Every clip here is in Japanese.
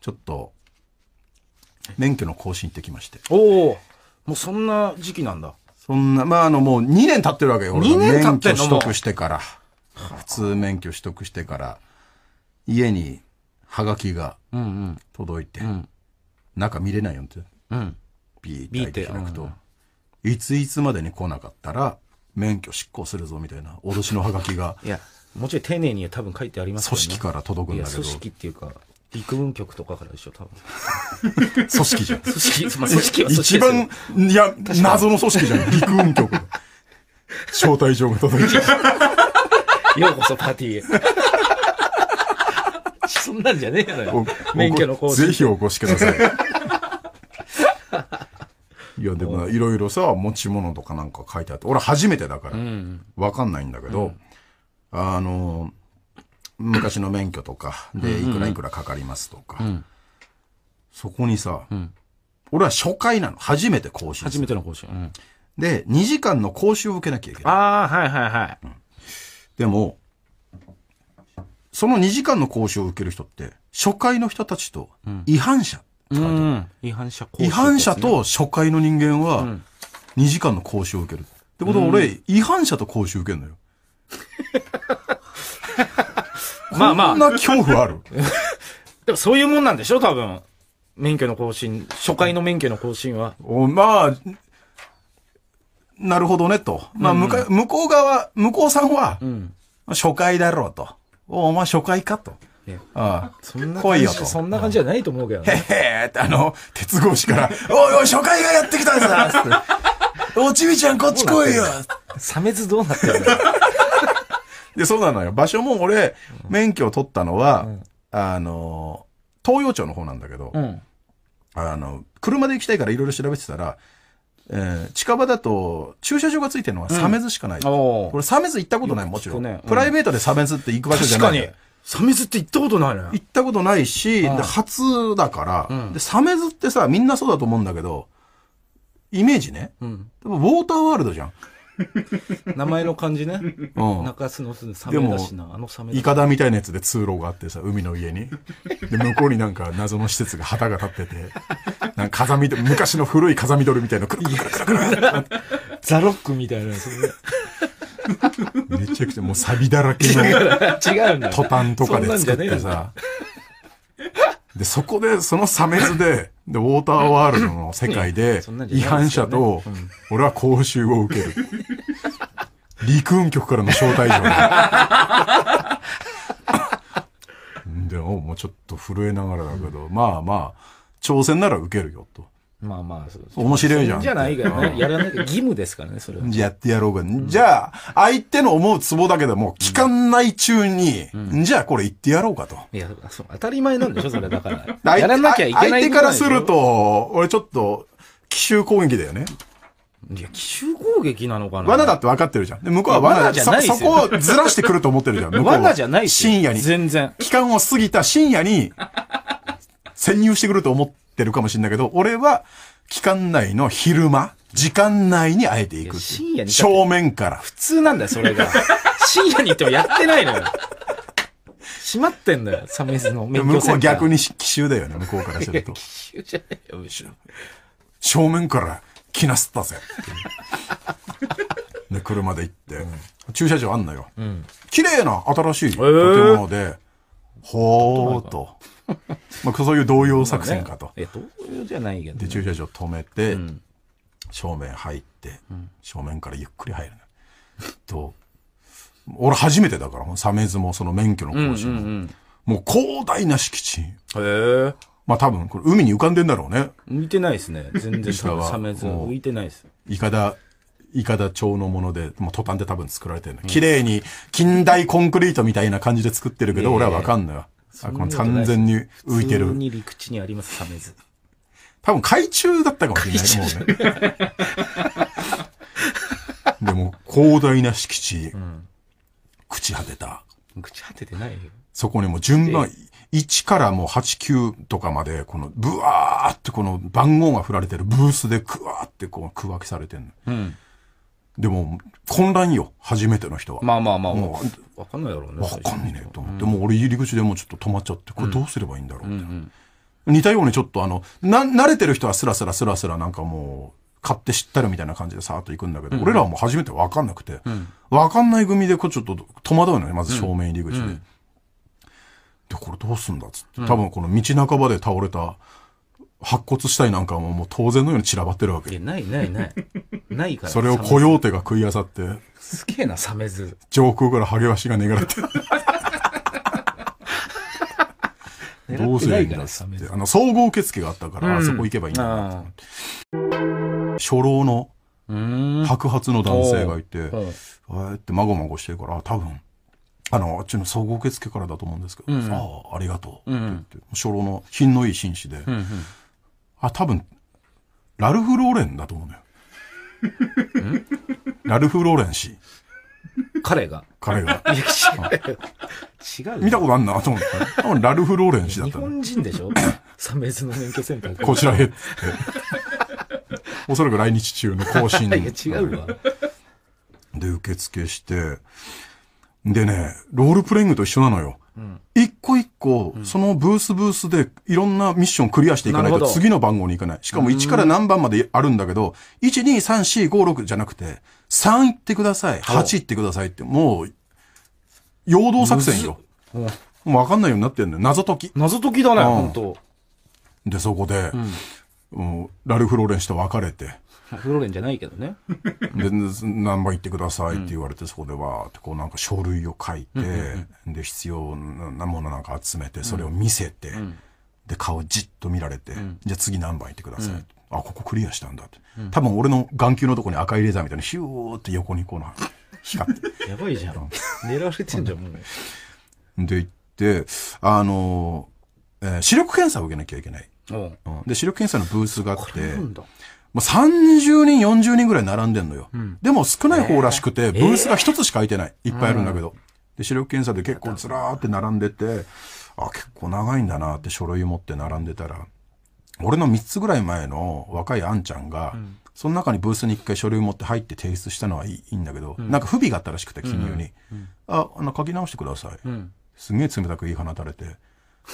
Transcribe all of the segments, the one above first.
ちょっと免許の更新ってきましておおもうそんな時期なんだそんなまああのもう2年経ってるわけよ俺2年経って免許取得してから普通免許取得してから家にハガキがうんうん届いて、ん中見れないよってうんビーって開くと、いついつまでに来なかったら免許執行するぞみたいな脅しのハガキがいやもちろん丁寧には多分書いてありますよ組ね織から届くんだけど組織っていうか陸運局とかからでしょ、多分。組織じゃん。組織、まあ、組織は組織一番、いや、謎の組織じゃん。陸運局。招待状が届いてる。ようこそパーティーへ。そんなんじゃねえのよ。免許の講師。ぜひお越しください。いや、でも、いろいろさ、持ち物とかなんか書いてあって、俺初めてだから、わ、うん、かんないんだけど、うん、あの、昔の免許とかでいくらいくらかかりますとか、そこにさ、俺は初回なの初めて講新初めての講習。うん、で2時間の講習を受けなきゃいけないああはいはいはい、うん、でもその2時間の講習を受ける人って初回の人たちと違反者、違反者、違反者と初回の人間は2時間の講習を受ける、ってことは俺違反者と講習受けるのよまあまあ。そんな恐怖ある でもそういうもんなんでしょ多分。免許の更新、初回の免許の更新は。おまあ、なるほどねと。まあ、向か、向こう側、向こうさんは、うん、初回だろうと。おお前初回かと。あそんな感じ、そんな感じじゃないと思うけどね。へへって、あの、鉄格子から、おいおい、初回がやってきたんだおちびちゃん、こっち来いよ。サメズどうなってるので、そうなのよ。場所も俺、免許を取ったのは、うんあの、東洋町の方なんだけど、うんあの、車で行きたいからいろいろ調べてたら、えー近場だと駐車場がついてるのはサメズしかない。おこれサメズ行ったことない、もちろん。ねうんプライベートでサメズって行く場所じゃないかにサメズって行ったことないね行ったことないし、で初だから、うんで、サメズってさ、みんなそうだと思うんだけど、イメージね。うんでもウォーターワールドじゃん。名前の感じね。うん。中洲のサメだしな。あのサメイカダみたいなやつで通路があってさ、海の家に。で、向こうになんか謎の施設が旗が立ってて、なんか風見、昔の古い風見鳥みたいな、クるクるクるクるクるザロックみたいなやつね。めちゃくちゃもうサビだらけの違うんだ。トタンとかで作ってさ。で、そこで、そのサメズで、で、ウォーターワールドの世界で、違反者と、俺は講習を受ける。陸運局からの招待状 で。でも、もうちょっと震えながらだけど、まあまあ、挑戦なら受けるよ、と。まあまあ、面白いじゃん。じゃないからね。やらない義務ですからね、それは。やってやろうが、ん。じゃあ、相手の思うツボだけども、期間内中に、じゃあこれ言ってやろうかと。いや、そう、当たり前なんでしょ、それだから。やらなきゃいけない相手からすると、俺ちょっと、奇襲攻撃だよね。いや、奇襲攻撃なのかな罠だって分かってるじゃん。で、向こうは罠じゃないそこをずらしてくると思ってるじゃん。向こうは罠じゃない深夜に。全然。期間を過ぎた深夜に、潜入してくると思って、ってるかもしれないけど、俺は期間内の昼間、時間内にあえていくてい深夜に正面から。普通なんだよ、それが。深夜に行ってもやってないのよ。閉まってんだよ、サメズの免向こう逆に奇襲だよね、向こうからすると。奇襲じゃねえよ、むしろ。正面から来なすったぜって で車で行って、駐車場あんのよ、綺麗な新しい建物で、ほーっと まあそういう動揺作戦かと。え、動揺じゃないけど、で、駐車場止めて、正面入って、正面からゆっくり入る。と、俺初めてだから、サメズもその免許の更新も。もう広大な敷地。へえ。まあ多分、これ海に浮かんでんだろうね。浮いてないですね。全然多分サメズ浮いてないです。いかだ、いかだ町のもので、もうトタンで多分作られてるの。綺麗に近代コンクリートみたいな感じで作ってるけど、俺はわかんのよ。あこの完全に浮いてる。普通に陸地にあります、サメズ。多分海中だったかもしれない。もうね。でも、広大な敷地、うん、朽ち果てた。朽ち果ててないよ。そこにも順番、1からもう8、9とかまで、この、ブワーってこの番号が振られてるブースでクワーってこう区分けされてるうんでも混乱よ初めての人はまあまあまあもうわかんないだろうねわかんないと思って、もう俺入り口でもうちょっと止まっちゃってこれどうすればいいんだろうみたいな、うんうん、似たようにちょっとあのな慣れてる人はスラスラスラスラなんかもう買って知ったるみたいな感じでさーっと行くんだけど、うん、俺らはもう初めて分かんなくて、うん、かんない組でこうちょっと戸惑うのねまず正面入り口で、うん、でこれどうすんだっつって、多分この道半ばで倒れた白骨死体なんかももう当然のように散らばってるわけ。いや、ないないない。ないから。それをコヨーテが食いあさって、すげえな、サメズ。上空からハゲワシがねがられて。どうせいいんだっって。あの、総合受付があったから、あそこ行けばいいんだて。初老の白髪の男性がいて、えってまごまごしてるから、多分、あの、あっちの総合受付からだと思うんですけど、ああ、ありがとうって言って、初老の品のいい紳士で、あ、多分、ラルフ・ローレンだと思うのよ。ラルフ・ローレン氏。彼が。彼が。違う。違う見たことあんなと思って。多分ラルフ・ローレン氏だっ日た日本人でしょ サメズの免許センターこちらへっって。おそらく来日中の更新。いや違うわ。で、受付して、でね、ロールプレイングと一緒なのよ。うん、一個一個、そのブースブースでいろんなミッションクリアしていかないと次の番号に行かない。しかも1から何番まであるんだけど、1、2、3、4、5、6じゃなくて、3行ってください。8行ってくださいって、もう、陽動作戦よ。もうわかんないようになってんのよ。謎解き。謎解きだね、ん、本当で、そこで、うん、ラルフ・ローレン氏と別れて、フロレンじゃないけどね。で、何番行ってくださいって言われて、そこでは、ってこうなんか書類を書いて、で、必要なものなんか集めて、それを見せて、で、顔じっと見られて、じゃあ次何番行ってください。うんあ、ここクリアしたんだって。多分俺の眼球のとこに赤いレーザーみたいなヒューって横にこうな光って。やばいじゃん。狙われてんじゃん、もう。で行って、あの、えー、視力検査を受けなきゃいけない。うん、で視力検査のブースがあってまあ、30人、40人ぐらい並んでんのよ。うん、でも少ない方らしくて、ブースが一つしか空いてない。いっぱいあるんだけど。で、視力検査で結構ずらーって並んでて、あ、結構長いんだなって書類持って並んでたら、俺の3つぐらい前の若いあんちゃんが、うんその中にブースに一回書類持って入って提出したのはいいんだけど、うん、なんか不備があったらしくて、融に。うんうん、あ、あの、書き直してください。すげえ冷たく言い放たれて、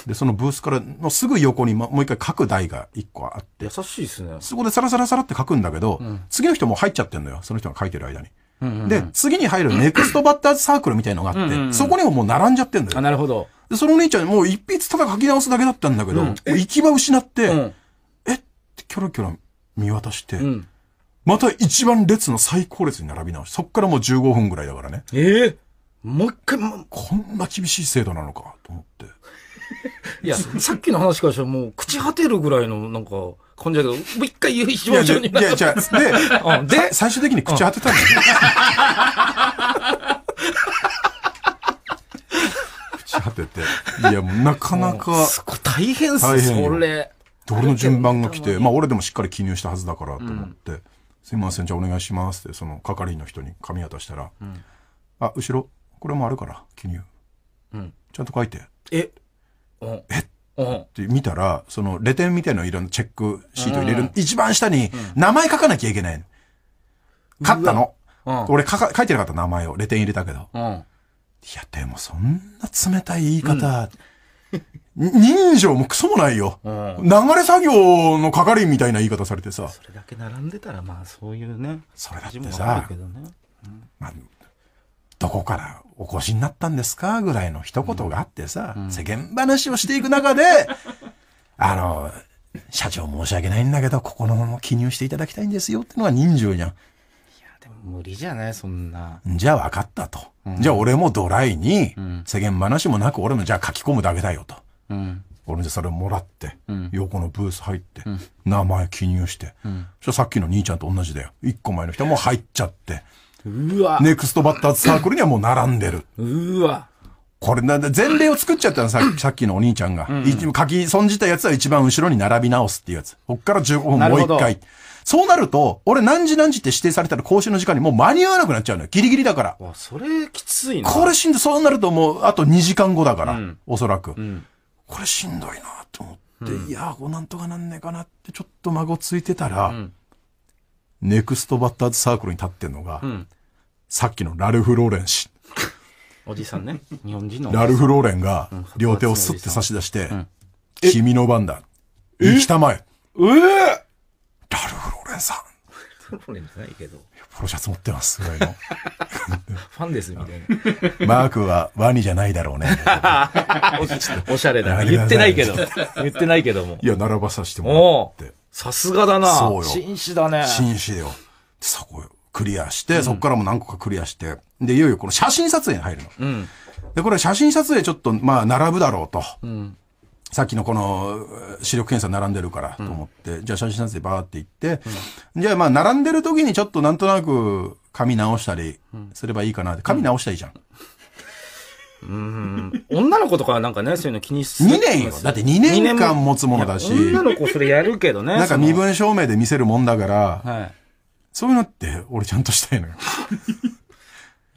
で、そのブースからのすぐ横に、ま、もう一回書く台が一個あって。優しいですね。そこでサラサラサラって書くんだけど、うん、次の人も入っちゃってんのよ。その人が書いてる間に。うんうんうん、で、次に入るネクストバッターズサークルみたいのがあって、うんうんうん、そこにももう並んじゃってんだよ。あ、なるほど。で、そのお兄ちゃんもう一筆ただ書き直すだけだったんだけど、うん、行き場失って、うん、えってキョロキョロ見渡して、また一番列の最高列に並び直し、そっからもう15分ぐらいだからね。ええー、もう一回、こんな厳しい制度なのかと思って。いや、さっきの話からしたらもう、朽ち果てるぐらいの、なんか、感じだけど、もう一回言う、一番上になっいや、じゃあ、で、で最終的に朽ち果てたんだよ。朽ち果てて。いや、なかなか。すごい大変っす、それ。俺の順番が来て、まあ、俺でもしっかり記入したはずだからと思って、すいません、じゃあお願いしますって、その係員の人に紙渡したら、あ、後ろ、これもあるから、記入。うん、ちゃんと書いて。ええって見たら、その、レテンみたいな色のチェックシート入れる、一番下に名前書かなきゃいけない買勝ったの。俺書か書いてなかった名前を、レテン入れたけど。いや、でもそんな冷たい言い方、人情もクソもないよ、うん、流れ作業の係みたいな言い方されてさそれだけ並んでたらまあそういうねそれだってさ、ねうん、まあどこからお越しになったんですかぐらいの一言があってさ、うん、世間話をしていく中で、あの、社長申し訳ないんだけど、ここの記入していただきたいんですよってのが人情じゃん。いや、でも無理じゃないそんな。じゃあ分かったと。うん、じゃあ俺もドライに、世間話もなく俺もじゃあ書き込むだけだよと。うん、俺でそれもらって、うん、横のブース入って、名前記入して、さっきの兄ちゃんと同じだよ。一個前の人も入っちゃって。うわ。ネクストバッターズサークルにはもう並んでる。うわ。これなんだ、前例を作っちゃったのさ、さっきのお兄ちゃんが。うん、書き損じたやつは一番後ろに並び直すっていうやつ。こっから15分もう一回。そうなると、俺何時何時って指定されたら講習の時間にもう間に合わなくなっちゃうのよ。ギリギリだから。わ、それきついな。これしんどい。そうなるともう、あと2時間後だから。うん、おそらく、うん、これしんどいなと思って、うん、いやー、こうなんとかなんねえかなってちょっと孫ついてたら、うんネクストバッターズサークルに立ってんのが、うん、さっきのラルフ・ローレン氏。おじさんね。日本人のラルフ・ローレンが、両手をスッて差し出して、うん、君の番だ。行きたまえ。えー、ラルフ・ローレンさん。ローレンじゃないけど。ポロシャツ持ってます、ぐらいの。ファンですみたいな。マークはワニじゃないだろうね。おしゃれだ。言ってないけど。言ってないけども。いや、並ばさせてもらって。さすがだな。そうよ。紳士だね。紳士よ。そこをクリアして、うん、そこからも何個かクリアして、で、いよいよこの写真撮影に入るの。うん、で、これ写真撮影ちょっと、まあ、並ぶだろうと。うん、さっきのこの視力検査並んでるからと思って、じゃあ写真撮影バーって行って、じゃあまあ並んでる時にちょっとなんとなく髪直したりすればいいかなって、髪直したいいじゃんうん。女の子とかはなんかね、そういうの気にする。2年よ。だって2年間持つものだし。女の子それやるけどね。なんか身分証明で見せるもんだから、はい、そういうのって俺ちゃんとしたいのよ。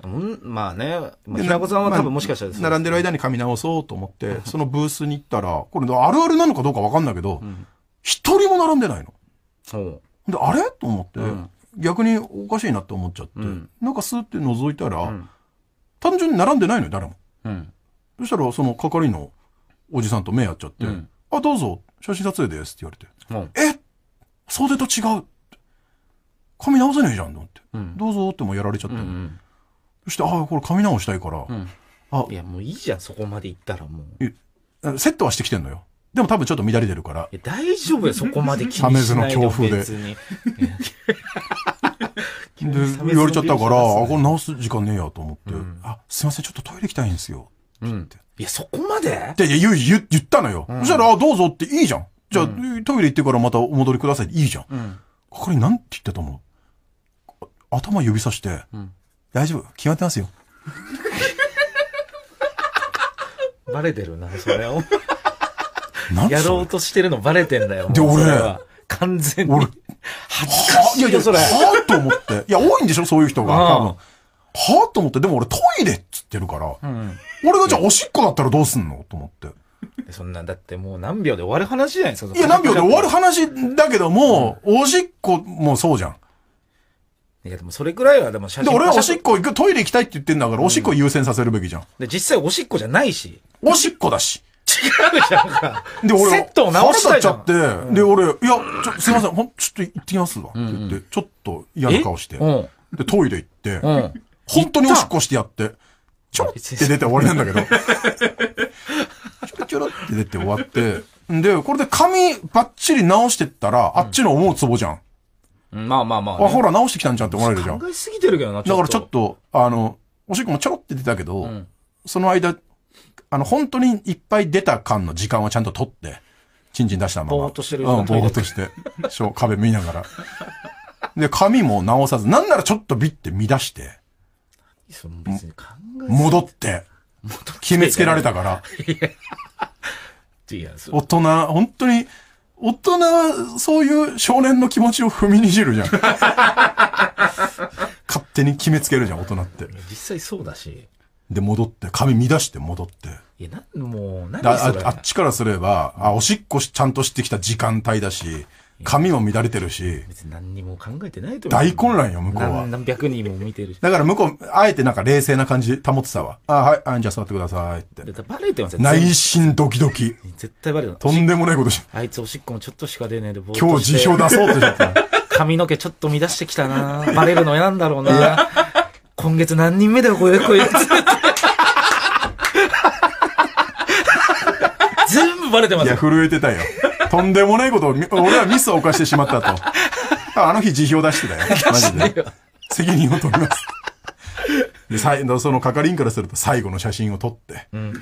うん、まあね、まあ、平子さんは多分もしかしたら、ねまあ、並んでる間に髪直そうと思って、そのブースに行ったら、これあるあるなのかどうかわかんないけど、一、うん、人も並んでないの。そう。で、あれと思って、うん、逆におかしいなって思っちゃって、なんかスーって覗いたら、単純に並んでないのよ、誰も。うん、そしたらその係のおじさんと目合っちゃって「うんあどうぞ写真撮影です」って言われてうん「え袖と違う」髪直せねえじゃん」と思って「うんどうぞ」ってもうやられちゃっうて、んうんそして「ああこれ髪直したいから、うんあいやもういいじゃんそこまで行ったらもうセットはしてきてんのよでも多分ちょっと乱れてるから大丈夫よそこまで気にしないで鮫洲 の強風で で言われちゃったから、ね、あこれ直す時間ねえやと思って、うん、あすいませんちょっとトイレ行きたいんですよって言って、いやそこまでって言言言ったのよ、そしたらあどうぞっていいじゃんじゃあ、トイレ行ってからまたお戻りくださいいいじゃん、うん、係なんて言ってたもん頭指さして、大丈夫決まってますよバレてるなそれをやろうとしてるのバレてんだよで俺完全に。俺、恥ずかしいよ、やいやそれ。はぁと思って。いや、多いんでしょ、そういう人が。はぁと思って、でも俺トイレっつってるから、うん、俺がじゃあおしっこだったらどうすんのと思って。そんな、だってもう何秒で終わる話じゃないですか。いや、何秒で終わる話だけども、おしっこもそうじゃん。いや、でもそれくらいは、でも写真。で、俺はおしっこ行く、トイレ行きたいって言ってんだから、おしっこ優先させるべきじゃん、で、実際おしっこじゃないし。おしっこだし。違うじゃんか。で、俺、セットを直したゃちゃって、で、俺、いや、ちょ、すいません、ほん、ちょっと行ってきますわ。って言って、ちょっと嫌な顔して。で、トイレ行って、ん。本当におしっこしてやって、ちょろって出て終わりなんだけど。ちょろちょろって出て終わって、で、これで髪バッチリ直してったら、あっちの思うツボじゃん。まあまあまあほら、直してきたんじゃんって思われるじゃん。考えすぎてるけどな、だからちょっと、あの、おしっこもちょろって出たけど、その間、あの、本当にいっぱい出た間の時間はちゃんと取って、チンチン出したまま。ぼーっとしてるうん、ぼーっとして。壁見ながら。で、髪も直さず、なんならちょっとビって乱して。戻って。決めつけられたから。大人、本当に、大人はそういう少年の気持ちを踏みにじるじゃん。勝手に決めつけるじゃん、大人って。実際そうだし。で戻って髪乱して戻っていやなもう何でああっちからすればあおしっこしちゃんとしてきた時間帯だし髪も乱れてるし別に何にも考えてないと思う大混乱よ向こうは何何百人も見てるしだから向こうあえてなんか冷静な感じ保ってたわあはいあじゃあ座ってくださいってだバレてますよ内心ドキドキ絶対バレてますとんでもないことしあいつおしっこもちょっとしか出ねえで今日辞表出そうって言った髪の毛ちょっと乱してきたなバレるの嫌なんだろうな今月何人目だよこう、こいう。部バレてますいや、震えてたよ。とんでもないことを、俺はミスを犯してしまったと。あの日辞表出してたよ。マジで。責任を取ります。で、最後、その係員からすると最後の写真を撮って、うん、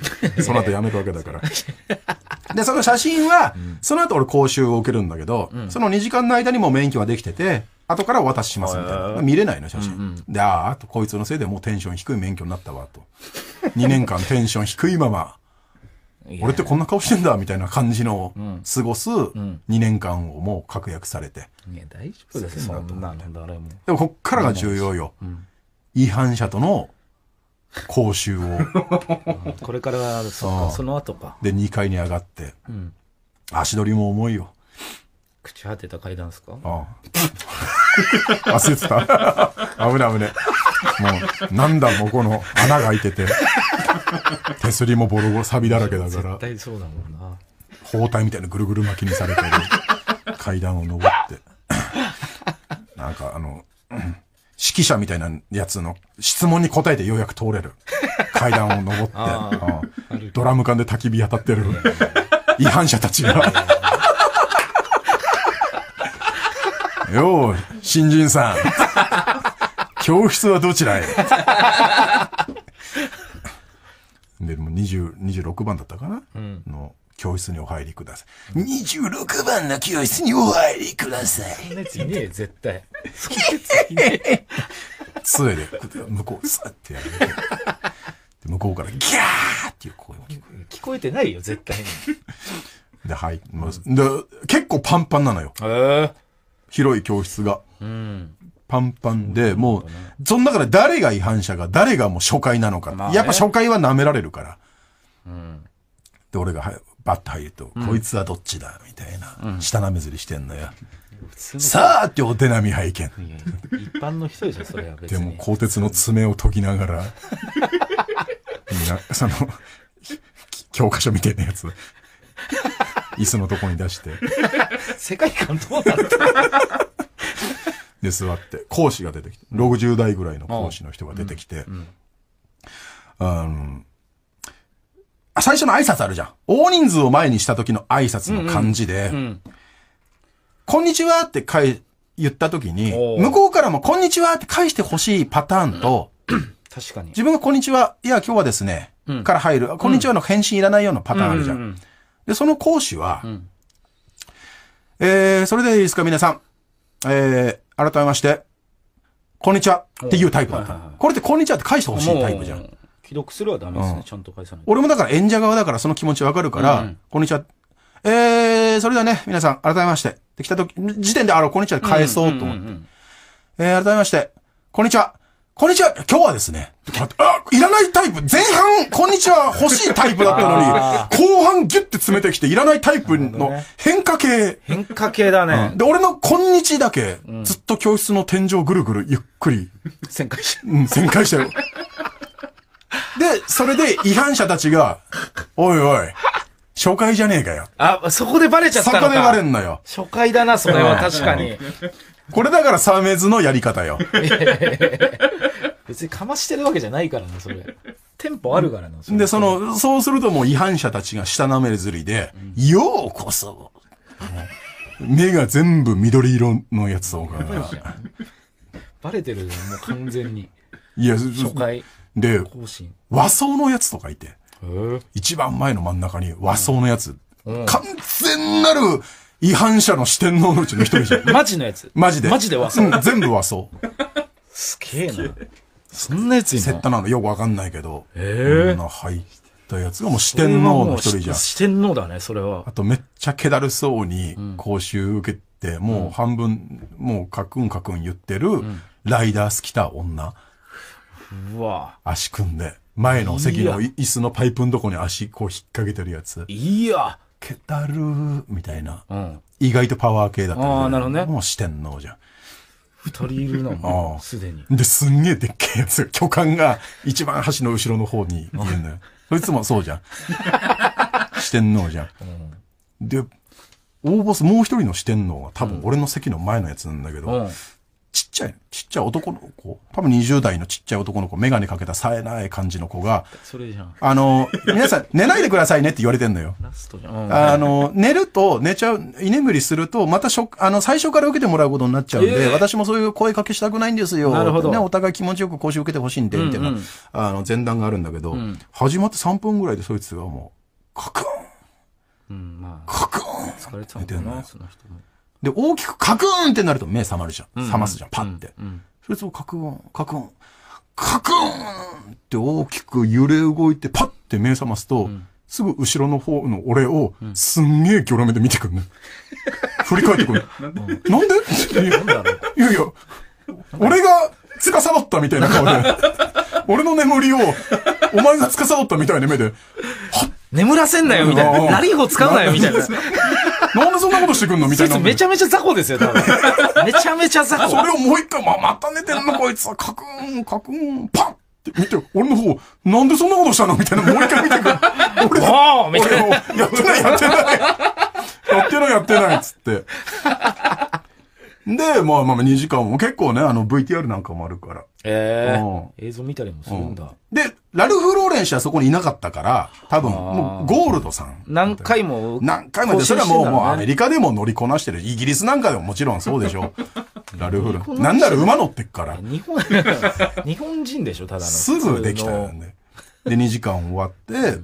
その後やめたわけだから。で、その写真は、うん、その後俺講習を受けるんだけど、うん、その2時間の間にも免許ができてて、後からお渡ししますみたいな。見れないの、写真。うんうん、で、ああ、こいつのせいでもうテンション低い免許になったわ、と。2年間テンション低いまま、俺ってこんな顔してんだみたいな感じの過ごす2年間をもう確約されて、いや大丈夫ですよそんな誰もでもこっからが重要よ、違反者との講習を、これからそその後かで2階に上がって、足取りも重いよ朽ち果てた階段ですかああ焦っ てた 危ね危ねもう、なんだもうこの穴が開いてて、手すりもボロボロサビだらけだから、絶対そうだもんな。包帯みたいなぐるぐる巻きにされてる階段を登って なんかあの、指揮者みたいなやつの質問に答えてようやく通れる階段を登って、ドラム缶で焚き火当たってる違反者たちがよう新人さん教室はどちらへ で、もう26番だったかな、うん、の教室にお入りください。26番の教室にお入りください。そんなやついねえ絶対。そんやつえ。杖で、向こう、さってやる。向こうからギャーっていう声も聞こえ聞こえてないよ、絶対に。で、はい。で、結構パンパンなのよ。えー、広い教室が。うん。パンパンで、もう、その中で誰が違反者が、誰がもう初回なのか。やっぱ初回は舐められるから。で、俺がはバッと入ると、こいつはどっちだみたいな、下舐めずりしてんのよ。さあってお手並み拝見。一般の人でしょそれは別でも鋼鉄の爪を解きながら、みんな、その、教科書みたいなやつ、椅子のとこに出して、世界観どうなってで座って、講師が出てきて、60代ぐらいの講師の人が出てきて、ああ最初の挨拶あるじゃん。大人数を前にした時の挨拶の感じで、こんにちはってい言った時に、向こうからもこんにちはって返してほしいパターンと、確かに。自分がこんにちは、いや、今日はですね、から入る、こんにちはの返信いらないようなパターンあるじゃん。で、その講師は、えー、それでいいですか、皆さん。えー、改めまして、こんにちはっていうタイプだった、これってこんにちはって返してほしいタイプじゃん。既読するはダメですね、うん、ちゃんと返さない。俺もだから演者側だからその気持ちわかるから、うん、こんにちは。えー、それではね、皆さん、改めまして。で、来た時、時点で、あの、こんにちはで返そうと思って。えー、改めまして、こんにちは。こんにちは今日はですね、あ、いらないタイプ前半、こんにちは欲しいタイプだったのに、後半ギュッて詰めてきて、いらないタイプの変化系。変化系だね。で、俺のこんにちだけ、ずっと教室の天井ぐるぐるゆっくり。旋回してうん、旋回してる。で、それで違反者たちが、おいおい、初回じゃねえかよ。あ、そこでバレちゃったのかそこでバレんのよ。初回だな、それは確かに。これだからサメズのやり方よ。別にかましてるわけじゃないからな、それ。テンポあるからな、で、その、そうするともう違反者たちが下なめずりで、ようこそ。目が全部緑色のやつとか。バレてるよ、もう完全に。いや、初回。で、和装のやつとかいて、一番前の真ん中に和装のやつ、完全なる違反者の四天王のうちの一人じゃん。マジのやつ。マジで。マジではそう。ん、全部はそう。すげえな。そんなやついなセッタなのよくわかんないけど。ええこんな入ったやつがもう四天王の一人じゃん。四天王だね、それは。あとめっちゃ気だるそうに講習受けて、もう半分、もうカクンカクン言ってる、ライダース来た女。うわ足組んで。前の席の椅子のパイプのとこに足こう引っ掛けてるやつ。いやケタルーみたいな、うん、意外とパワー系だったああなるほどねもう四天王じゃん二人いるなもうすでにですんげえでっけえやつ巨漢が一番端の後ろの方にいるんだよそいつもそうじゃん四天王じゃん、うん、で大ボスもう一人の四天王は多分俺の席の前のやつなんだけど、うん、ちっちゃい、ちっちゃい男の子、多分20代のちっちゃい男の子、メガネかけた冴えない感じの子が、それじゃん。あの、皆さん寝ないでくださいねって言われてんのよ。ラストじゃん。あの、寝ると、寝ちゃう、居眠りすると、またしょ、あの、最初から受けてもらうことになっちゃうんで、え私もそういう声かけしたくないんですよ。なるほどね、お互い気持ちよく講習受けてほしいんで、みたいな、うんうんあの、前段があるんだけど、ん始まって3分ぐらいでそいつがもう、カクン、うん、まあ、カクン疲れ寝てんな、その人も。で、大きくカクーンってなると目覚まるじゃん。覚ますじゃん、パッて。それもカクーン、カクーン、カクーンって大きく揺れ動いて、パッて目覚ますと、すぐ後ろの方の俺を、すんげえギョロ目で見てくんの、振り返ってくる。なんでなんでいやいや、俺が司ったみたいな顔で、俺の眠りを、お前が司ったみたいな目で、はっ眠らせんなよみたいな。ラリーを使うなよみたいな。なんでそんなことしてくんのみたいな。めちゃめちゃ雑魚ですよ、多分。めちゃめちゃ雑魚。それをもう一回、ま、また寝てるのこいつ。カクン、カクン、パンって見て、俺の方、なんでそんなことしたのみたいな。もう一回見てくる。俺、俺やってない、やってない。やってない、やってない、つって。で、まあまあ2時間も結構ね、あの VTR なんかもあるから。ええー、映像見たりもするんだ。うん、で、ラルフ・ローレン氏はそこにいなかったから、多分、もうゴールドさん。何回も。何回もで、それはもう、もうアメリカでも乗りこなしてる。イギリスなんかでももちろんそうでしょ。ラルフローレン。なんなら馬乗ってっから。日本、日本人でしょ、ただの。すぐできたよね。で、2時間終わって、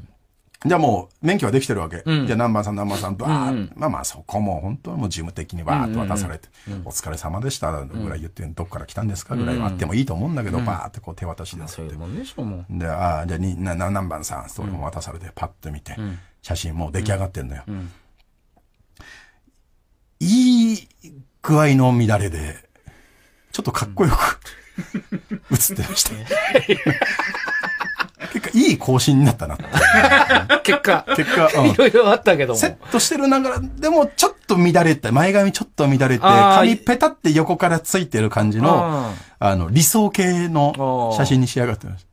じゃあもう、免許はできてるわけ。うん、じゃあ、何番さん、何番さん、ばー、うんうん、まあまあ、そこも、本当はもう事務的にわーっと渡されて、うんうんお疲れ様でした、ぐらい言って、どっから来たんですかぐらいあってもいいと思うんだけど、うん、ばーってこう手渡しでって。うん、でしょ、もう。で、ああ、じゃあ、に、な、さん、それも渡されて、パッと見て、写真もう出来上がってんのよ。いい具合の乱れで、ちょっとかっこよく、映ってました。いい更新になったな。結果。結果、いろいろあったけども。セットしてるながら、でもちょっと乱れて、前髪ちょっと乱れて、髪ペタって横からついてる感じの、あの、理想系の写真に仕上がってまし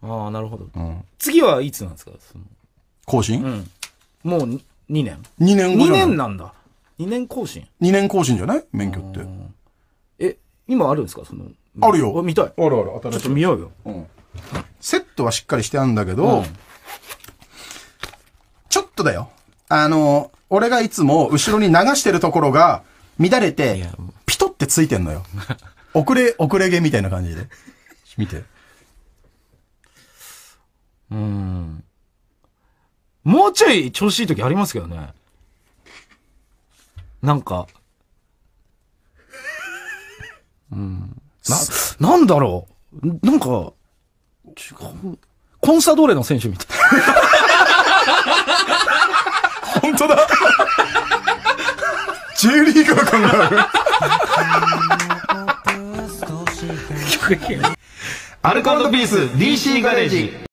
た。ああ、なるほど。うん、次はいつなんですか更新うん。もう2年 ?2 年後。2年なんだ。2年更新 ?2 年更新じゃない免許って。え、今あるんですかその。あるよ。見たい。あるある、新しい。ちょっと見ようよ。うん。セットはしっかりしてあるんだけど、うんちょっとだよ。あの、俺がいつも後ろに流してるところが乱れてピトってついてんのよ。遅れ、遅れ毛みたいな感じで。見て。うん。もうちょい調子いい時ありますけどね。なんか。うん。な、なんだろう。なんか、違う。コンサドーレの選手みたい。本当だ J リーガー感がある。アルコピース DC ガレージ